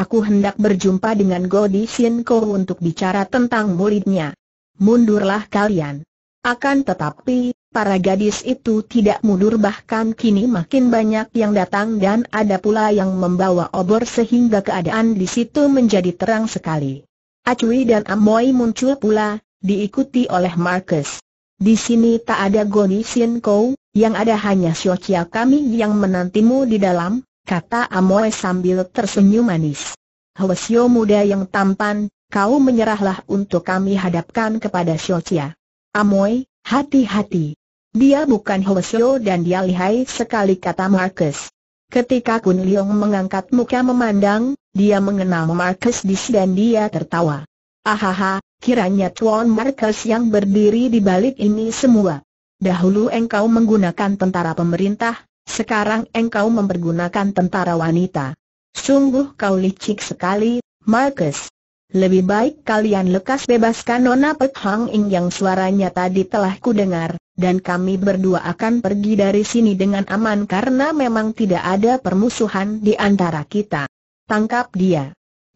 Aku hendak berjumpa dengan Godi Sien Ko untuk bicara tentang muridnya. Mundurlah kalian. Akan tetapi, para gadis itu tidak mundur bahkan kini makin banyak yang datang dan ada pula yang membawa obor sehingga keadaan di situ menjadi terang sekali. Acui dan Amoy muncul pula, diikuti oleh Marcus. Di sini tak ada Goni Sien Kou, yang ada hanya Xiao Chia kami yang menantimu di dalam, kata Amoe sambil tersenyum manis. Xiao muda yang tampan, kau menyerahlah untuk kami hadapkan kepada Xiao Chia. Amoe, hati-hati. Dia bukan Xiao dan dia lihai sekali kata Marcus. Ketika Kun Leong mengangkat muka memandang, dia mengenal Marcus di dan dia tertawa. Ahaha, kiranya Tuan Marcus yang berdiri di balik ini semua. Dahulu engkau menggunakan tentara pemerintah, sekarang engkau mempergunakan tentara wanita. Sungguh kau licik sekali, Marcus. Lebih baik kalian lekas bebaskan Nona Pek Hang Ing yang suaranya tadi telah kudengar, dan kami berdua akan pergi dari sini dengan aman karena memang tidak ada permusuhan di antara kita. Tangkap dia.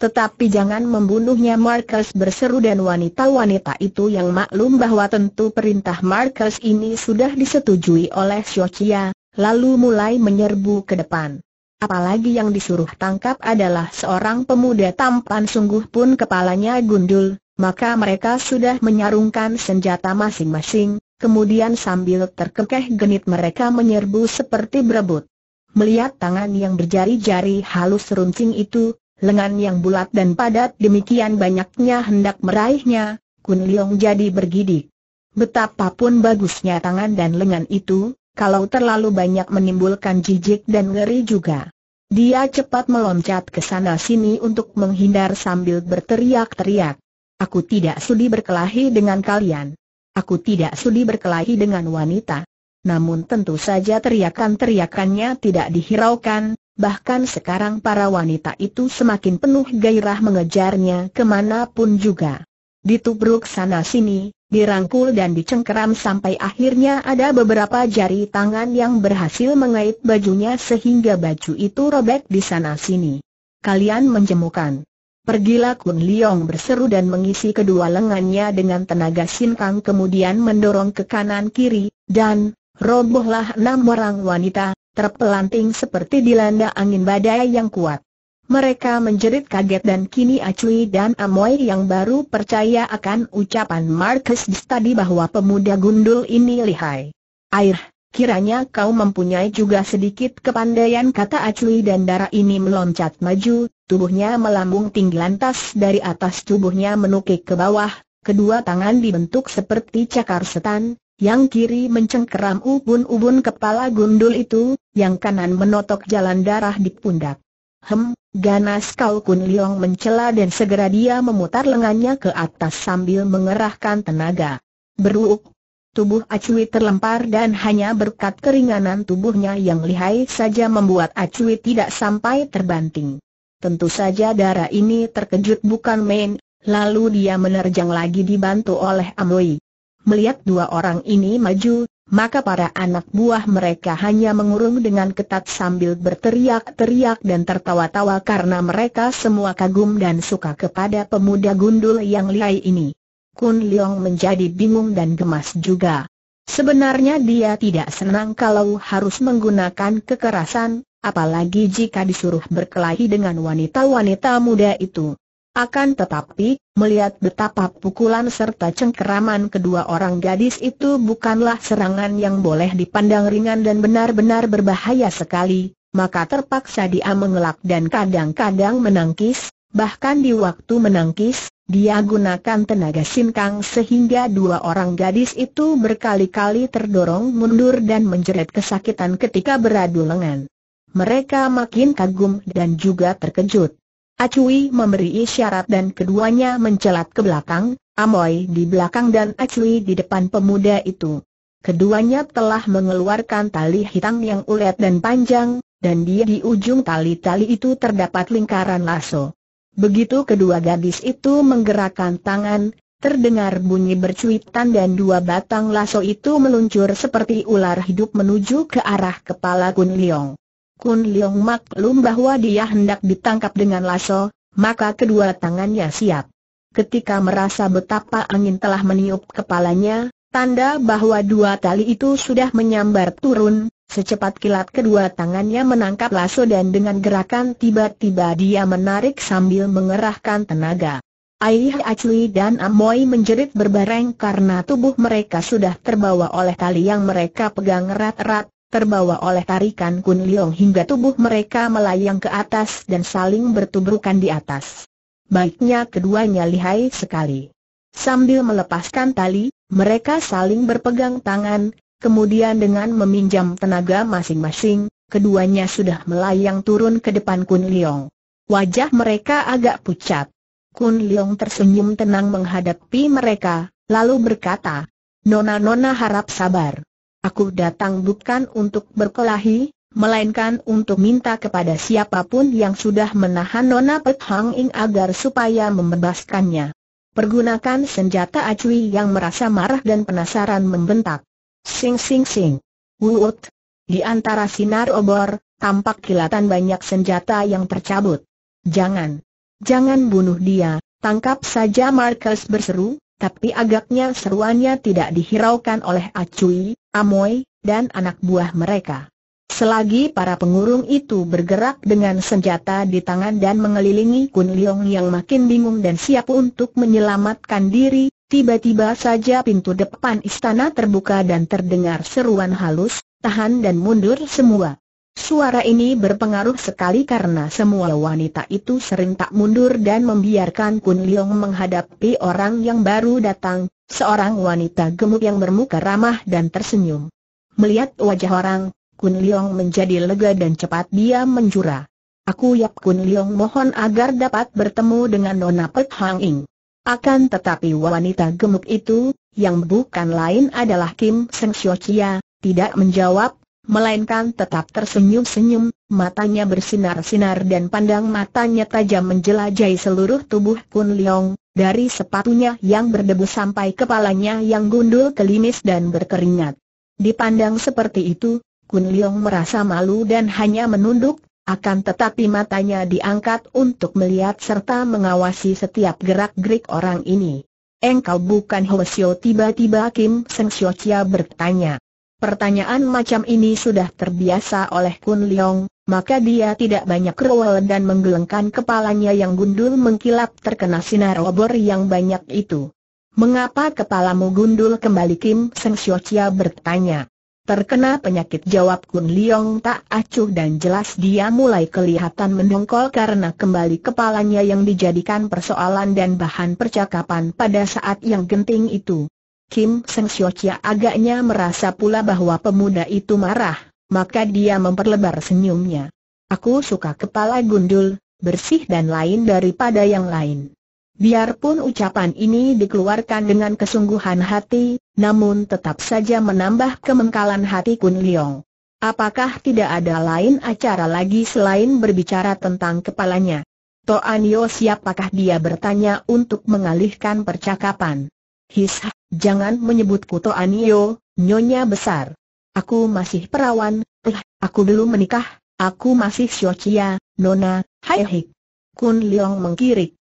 Tetapi jangan membunuhnya Marcus berseru dan wanita-wanita itu yang maklum bahwa tentu perintah Marcus ini sudah disetujui oleh Shochia, lalu mulai menyerbu ke depan. Apalagi yang disuruh tangkap adalah seorang pemuda tampan sungguh pun kepalanya gundul, maka mereka sudah menyarungkan senjata masing-masing, kemudian sambil terkekeh genit mereka menyerbu seperti berebut. Melihat tangan yang berjari-jari halus runcing itu, lengan yang bulat dan padat demikian banyaknya hendak meraihnya, Kun Leong jadi bergidik. Betapapun bagusnya tangan dan lengan itu, kalau terlalu banyak menimbulkan jijik dan ngeri juga. Dia cepat meloncat ke sana-sini untuk menghindar sambil berteriak-teriak. Aku tidak sudi berkelahi dengan kalian. Aku tidak sudi berkelahi dengan wanita. Namun tentu saja teriakan-teriakannya tidak dihiraukan, Bahkan sekarang para wanita itu semakin penuh gairah mengejarnya kemanapun juga. Ditubruk sana-sini, dirangkul dan dicengkeram sampai akhirnya ada beberapa jari tangan yang berhasil mengait bajunya sehingga baju itu robek di sana-sini. Kalian menjemukan. Pergilah Kun Liong berseru dan mengisi kedua lengannya dengan tenaga sinkang kemudian mendorong ke kanan kiri, dan robohlah enam orang wanita, terpelanting seperti dilanda angin badai yang kuat. Mereka menjerit kaget dan kini Acui dan Amoy yang baru percaya akan ucapan Marcus di tadi bahwa pemuda gundul ini lihai. Air, kiranya kau mempunyai juga sedikit kepandaian kata Acui dan darah ini meloncat maju, tubuhnya melambung tinggi lantas dari atas tubuhnya menukik ke bawah, kedua tangan dibentuk seperti cakar setan, yang kiri mencengkeram ubun-ubun kepala gundul itu, yang kanan menotok jalan darah di pundak. Hem, ganas kau Kun liong mencela dan segera dia memutar lengannya ke atas sambil mengerahkan tenaga. Beruk! Tubuh Acui terlempar dan hanya berkat keringanan tubuhnya yang lihai saja membuat Acui tidak sampai terbanting. Tentu saja darah ini terkejut bukan main, lalu dia menerjang lagi dibantu oleh Amoy. Melihat dua orang ini maju, maka para anak buah mereka hanya mengurung dengan ketat sambil berteriak-teriak dan tertawa-tawa karena mereka semua kagum dan suka kepada pemuda gundul yang lihai ini. Kun Leong menjadi bingung dan gemas juga. Sebenarnya dia tidak senang kalau harus menggunakan kekerasan, apalagi jika disuruh berkelahi dengan wanita-wanita muda itu. Akan tetapi, melihat betapa pukulan serta cengkeraman kedua orang gadis itu bukanlah serangan yang boleh dipandang ringan dan benar-benar berbahaya sekali, maka terpaksa dia mengelak dan kadang-kadang menangkis, bahkan di waktu menangkis, dia gunakan tenaga sinkang sehingga dua orang gadis itu berkali-kali terdorong mundur dan menjerit kesakitan ketika beradu lengan. Mereka makin kagum dan juga terkejut. Acui memberi isyarat dan keduanya mencelat ke belakang, Amoy di belakang dan Acui di depan pemuda itu. Keduanya telah mengeluarkan tali hitam yang ulet dan panjang, dan dia di ujung tali-tali itu terdapat lingkaran lasso. Begitu kedua gadis itu menggerakkan tangan, terdengar bunyi bercuitan dan dua batang lasso itu meluncur seperti ular hidup menuju ke arah kepala Kun Leong. Kun Leong maklum bahwa dia hendak ditangkap dengan lasso, maka kedua tangannya siap. Ketika merasa betapa angin telah meniup kepalanya, tanda bahwa dua tali itu sudah menyambar turun, secepat kilat kedua tangannya menangkap lasso dan dengan gerakan tiba-tiba dia menarik sambil mengerahkan tenaga. Aih Achli dan Amoy menjerit berbareng karena tubuh mereka sudah terbawa oleh tali yang mereka pegang erat-erat, terbawa oleh tarikan Kun Liong hingga tubuh mereka melayang ke atas dan saling bertubrukan di atas. Baiknya keduanya lihai sekali. Sambil melepaskan tali, mereka saling berpegang tangan, kemudian dengan meminjam tenaga masing-masing, keduanya sudah melayang turun ke depan Kun Liong. Wajah mereka agak pucat. Kun Liong tersenyum tenang menghadapi mereka, lalu berkata, Nona-nona harap sabar. Aku datang bukan untuk berkelahi, melainkan untuk minta kepada siapapun yang sudah menahan Nona Pek Hang Ing agar supaya membebaskannya. Pergunakan senjata acui yang merasa marah dan penasaran membentak. Sing sing sing. Wuut. Di antara sinar obor, tampak kilatan banyak senjata yang tercabut. Jangan. Jangan bunuh dia, tangkap saja Marcus berseru, tapi agaknya seruannya tidak dihiraukan oleh acui, Amoy, dan anak buah mereka. Selagi para pengurung itu bergerak dengan senjata di tangan dan mengelilingi Kun Leong yang makin bingung dan siap untuk menyelamatkan diri, tiba-tiba saja pintu depan istana terbuka dan terdengar seruan halus, tahan dan mundur semua. Suara ini berpengaruh sekali karena semua wanita itu serentak mundur dan membiarkan Kun Leong menghadapi orang yang baru datang, Seorang wanita gemuk yang bermuka ramah dan tersenyum. Melihat wajah orang, Kun Leong menjadi lega dan cepat dia menjura. Aku Yap Kun Leong mohon agar dapat bertemu dengan Nona Pek Hang Ing. Akan tetapi wanita gemuk itu, yang bukan lain adalah Kim Seng Sio Chia, tidak menjawab, melainkan tetap tersenyum-senyum, matanya bersinar-sinar dan pandang matanya tajam menjelajahi seluruh tubuh Kun Leong, dari sepatunya yang berdebu sampai kepalanya yang gundul kelimis dan berkeringat. Dipandang seperti itu, Kun Leong merasa malu dan hanya menunduk, akan tetapi matanya diangkat untuk melihat serta mengawasi setiap gerak-gerik orang ini. Engkau bukan Hwasyo tiba-tiba Kim Seng Xiao Chia bertanya. Pertanyaan macam ini sudah terbiasa oleh Kun Leong, maka dia tidak banyak rewel dan menggelengkan kepalanya yang gundul mengkilap terkena sinar obor yang banyak itu. Mengapa kepalamu gundul kembali Kim Seng Chia bertanya. Terkena penyakit jawab Kun Leong tak acuh dan jelas dia mulai kelihatan mendongkol karena kembali kepalanya yang dijadikan persoalan dan bahan percakapan pada saat yang genting itu. Kim Seng Chia agaknya merasa pula bahwa pemuda itu marah, maka dia memperlebar senyumnya. Aku suka kepala gundul, bersih dan lain daripada yang lain. Biarpun ucapan ini dikeluarkan dengan kesungguhan hati, namun tetap saja menambah kemengkalan hati Kun Leong. Apakah tidak ada lain acara lagi selain berbicara tentang kepalanya? Toan Yo siapakah dia bertanya untuk mengalihkan percakapan? Hisah. Jangan menyebutku Toanio, nyonya besar. Aku masih perawan, eh, aku belum menikah, aku masih Siocia, nona, hai Kun Leong mengkirik.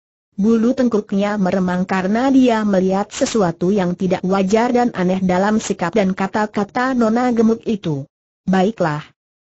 Bulu tengkuknya meremang karena dia melihat sesuatu yang tidak wajar dan aneh dalam sikap dan kata-kata nona gemuk itu. Baiklah.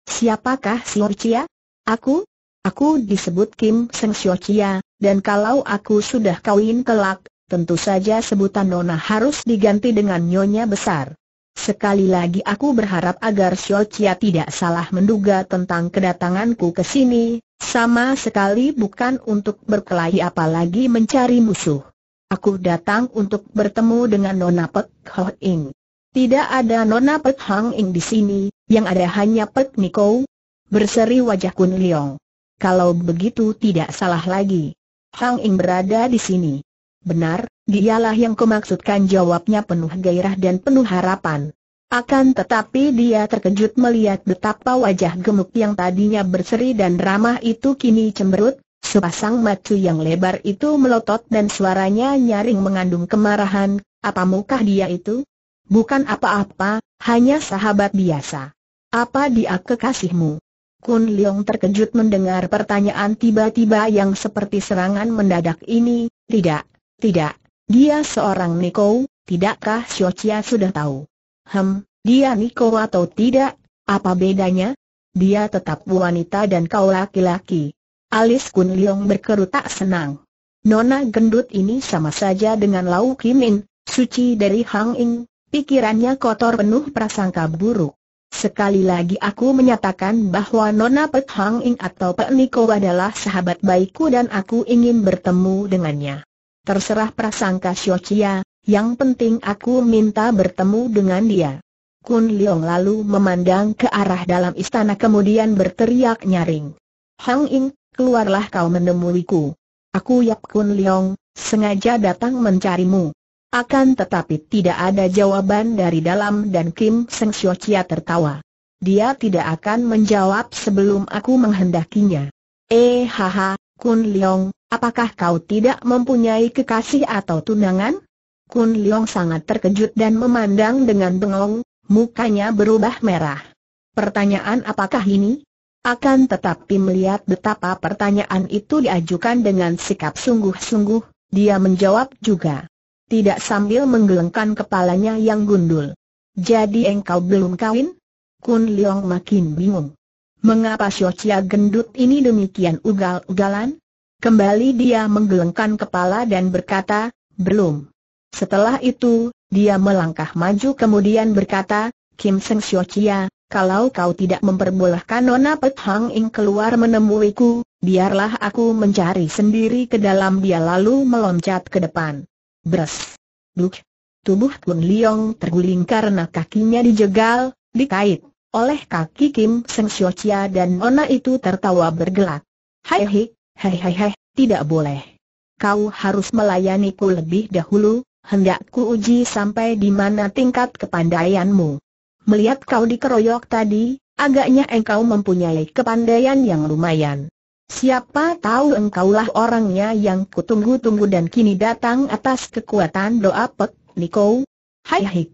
Siapakah Siocia? Aku? Aku disebut Kim Seng Siocia, dan kalau aku sudah kawin kelak, tentu saja sebutan Nona harus diganti dengan Nyonya Besar. Sekali lagi aku berharap agar Xiao tidak salah menduga tentang kedatanganku ke sini, sama sekali bukan untuk berkelahi apalagi mencari musuh. Aku datang untuk bertemu dengan Nona Pek Ho Ing. Tidak ada Nona Pek Hang Ing di sini, yang ada hanya Pek Niko. Berseri wajah Kun Leong. Kalau begitu tidak salah lagi. Hang Ing berada di sini. Benar, dialah yang kumaksudkan jawabnya penuh gairah dan penuh harapan. Akan tetapi dia terkejut melihat betapa wajah gemuk yang tadinya berseri dan ramah itu kini cemberut, sepasang mata yang lebar itu melotot dan suaranya nyaring mengandung kemarahan, apa mukah dia itu? Bukan apa-apa, hanya sahabat biasa. Apa dia kekasihmu? Kun Leong terkejut mendengar pertanyaan tiba-tiba yang seperti serangan mendadak ini, tidak, tidak, dia seorang Niko, tidakkah Xiaochia sudah tahu? Hem, dia Niko atau tidak, apa bedanya? Dia tetap wanita dan kau laki-laki. Alis Kun Liong berkerut tak senang. Nona gendut ini sama saja dengan Lau Kimin, suci dari Hang Ing, pikirannya kotor penuh prasangka buruk. Sekali lagi aku menyatakan bahwa Nona Pet Hang Ing atau Pek Niko adalah sahabat baikku dan aku ingin bertemu dengannya. Terserah prasangka Xiaoqia, yang penting aku minta bertemu dengan dia. Kun Leong lalu memandang ke arah dalam istana kemudian berteriak nyaring. Hang Ying, keluarlah kau menemuiku. Aku Yap Kun Leong, sengaja datang mencarimu. Akan tetapi tidak ada jawaban dari dalam dan Kim Seng Xiaoqia tertawa. Dia tidak akan menjawab sebelum aku menghendakinya. Eh haha, Kun Leong, Apakah kau tidak mempunyai kekasih atau tunangan? Kun Leong sangat terkejut dan memandang dengan bengong, mukanya berubah merah. Pertanyaan apakah ini? Akan tetapi melihat betapa pertanyaan itu diajukan dengan sikap sungguh-sungguh, dia menjawab juga. Tidak sambil menggelengkan kepalanya yang gundul. Jadi engkau belum kawin? Kun Leong makin bingung. Mengapa Xiao gendut ini demikian ugal-ugalan? Kembali dia menggelengkan kepala dan berkata, belum. Setelah itu, dia melangkah maju kemudian berkata, Kim Seng Sio Chia, kalau kau tidak memperbolehkan Nona Pet Hang Ing keluar menemuiku, biarlah aku mencari sendiri ke dalam dia lalu meloncat ke depan. Bres. Duk. Tubuh Kun Liong terguling karena kakinya dijegal, dikait oleh kaki Kim Seng Sio Chia dan Nona itu tertawa bergelak. Hai hei. Hei hei hei, tidak boleh. Kau harus melayani ku lebih dahulu, hendak ku uji sampai di mana tingkat kepandaianmu. Melihat kau dikeroyok tadi, agaknya engkau mempunyai kepandaian yang lumayan. Siapa tahu engkaulah orangnya yang kutunggu-tunggu dan kini datang atas kekuatan doa Pek Niko. Hai hai.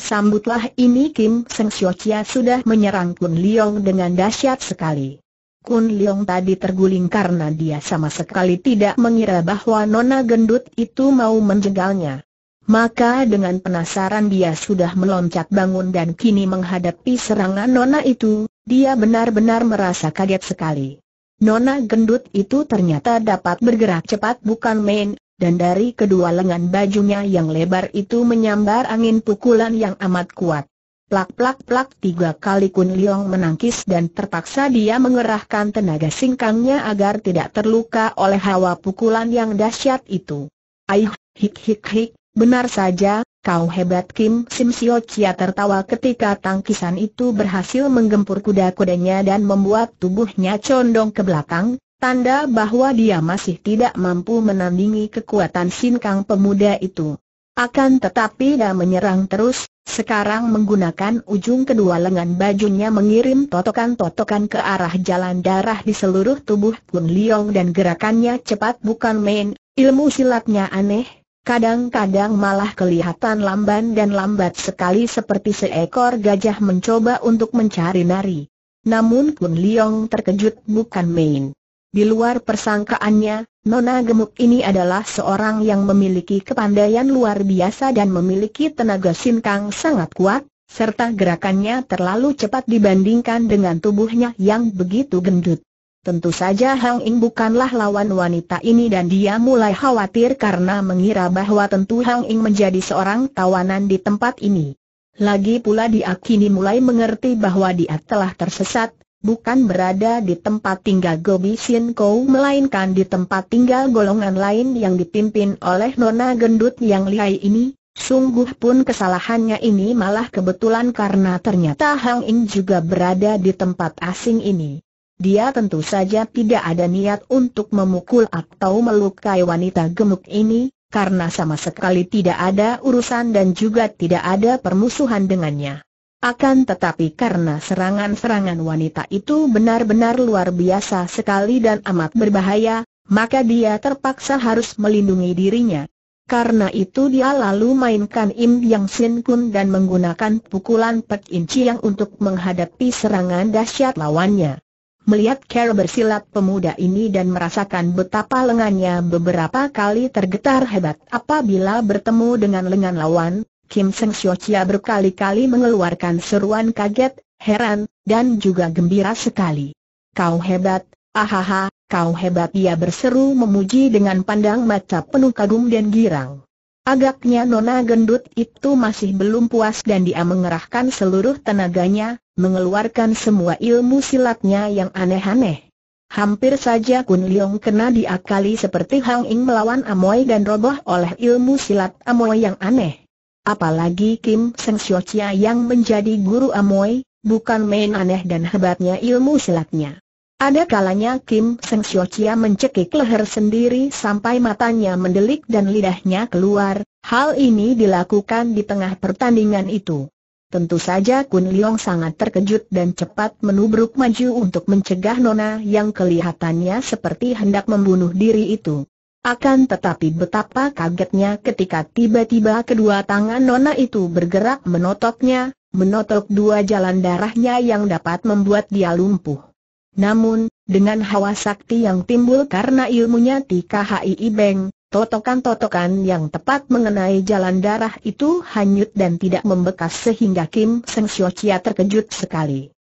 Sambutlah ini Kim Seng Xiu Chia sudah menyerang Kun Liong dengan dahsyat sekali. Kun Leong tadi terguling karena dia sama sekali tidak mengira bahwa Nona Gendut itu mau menjegalnya. Maka dengan penasaran dia sudah meloncat bangun dan kini menghadapi serangan Nona itu, dia benar-benar merasa kaget sekali. Nona Gendut itu ternyata dapat bergerak cepat bukan main, dan dari kedua lengan bajunya yang lebar itu menyambar angin pukulan yang amat kuat. Plak-plak-plak tiga kali Kun Liang menangkis dan terpaksa dia mengerahkan tenaga singkangnya agar tidak terluka oleh hawa pukulan yang dahsyat itu. Aih, hik hik hik, benar saja, kau hebat Kim Sim Sio Chia tertawa ketika tangkisan itu berhasil menggempur kuda-kudanya dan membuat tubuhnya condong ke belakang, tanda bahwa dia masih tidak mampu menandingi kekuatan singkang pemuda itu. Akan tetapi dia menyerang terus, sekarang menggunakan ujung kedua lengan bajunya mengirim totokan-totokan ke arah jalan darah di seluruh tubuh Kun Liong dan gerakannya cepat bukan main, ilmu silatnya aneh, kadang-kadang malah kelihatan lamban dan lambat sekali seperti seekor gajah mencoba untuk mencari nari. Namun Kun Liong terkejut bukan main. Di luar persangkaannya, Nona gemuk ini adalah seorang yang memiliki kepandaian luar biasa dan memiliki tenaga sinkang sangat kuat, serta gerakannya terlalu cepat dibandingkan dengan tubuhnya yang begitu gendut. Tentu saja Hang Ing bukanlah lawan wanita ini dan dia mulai khawatir karena mengira bahwa tentu Hang Ing menjadi seorang tawanan di tempat ini. Lagi pula dia kini mulai mengerti bahwa dia telah tersesat, bukan berada di tempat tinggal Gobi Sin Kou melainkan di tempat tinggal golongan lain yang dipimpin oleh Nona Gendut yang lihai ini, sungguh pun kesalahannya ini malah kebetulan karena ternyata Hang In juga berada di tempat asing ini. Dia tentu saja tidak ada niat untuk memukul atau melukai wanita gemuk ini, karena sama sekali tidak ada urusan dan juga tidak ada permusuhan dengannya. Akan tetapi karena serangan-serangan wanita itu benar-benar luar biasa sekali dan amat berbahaya, maka dia terpaksa harus melindungi dirinya. Karena itu dia lalu mainkan Im Yang Sin Kun dan menggunakan pukulan Pek In Chiang untuk menghadapi serangan dahsyat lawannya. Melihat Carol bersilat pemuda ini dan merasakan betapa lengannya beberapa kali tergetar hebat apabila bertemu dengan lengan lawan, Kim Seng Sio Chia berkali-kali mengeluarkan seruan kaget, heran, dan juga gembira sekali. Kau hebat, ahaha, kau hebat ia berseru memuji dengan pandang mata penuh kagum dan girang. Agaknya nona gendut itu masih belum puas dan dia mengerahkan seluruh tenaganya, mengeluarkan semua ilmu silatnya yang aneh-aneh. Hampir saja Kun Leong kena diakali seperti Hang Ing melawan Amoy dan roboh oleh ilmu silat Amoy yang aneh. Apalagi Kim Seng Chia yang menjadi guru Amoy, bukan main aneh dan hebatnya ilmu silatnya. Ada kalanya Kim Seng Chia mencekik leher sendiri sampai matanya mendelik dan lidahnya keluar, hal ini dilakukan di tengah pertandingan itu. Tentu saja Kun Leong sangat terkejut dan cepat menubruk maju untuk mencegah Nona yang kelihatannya seperti hendak membunuh diri itu. Akan tetapi betapa kagetnya ketika tiba-tiba kedua tangan Nona itu bergerak menotoknya, menotok dua jalan darahnya yang dapat membuat dia lumpuh. Namun, dengan hawa sakti yang timbul karena ilmunya TKHI Ibeng, totokan-totokan yang tepat mengenai jalan darah itu hanyut dan tidak membekas sehingga Kim Seng Xiao terkejut sekali.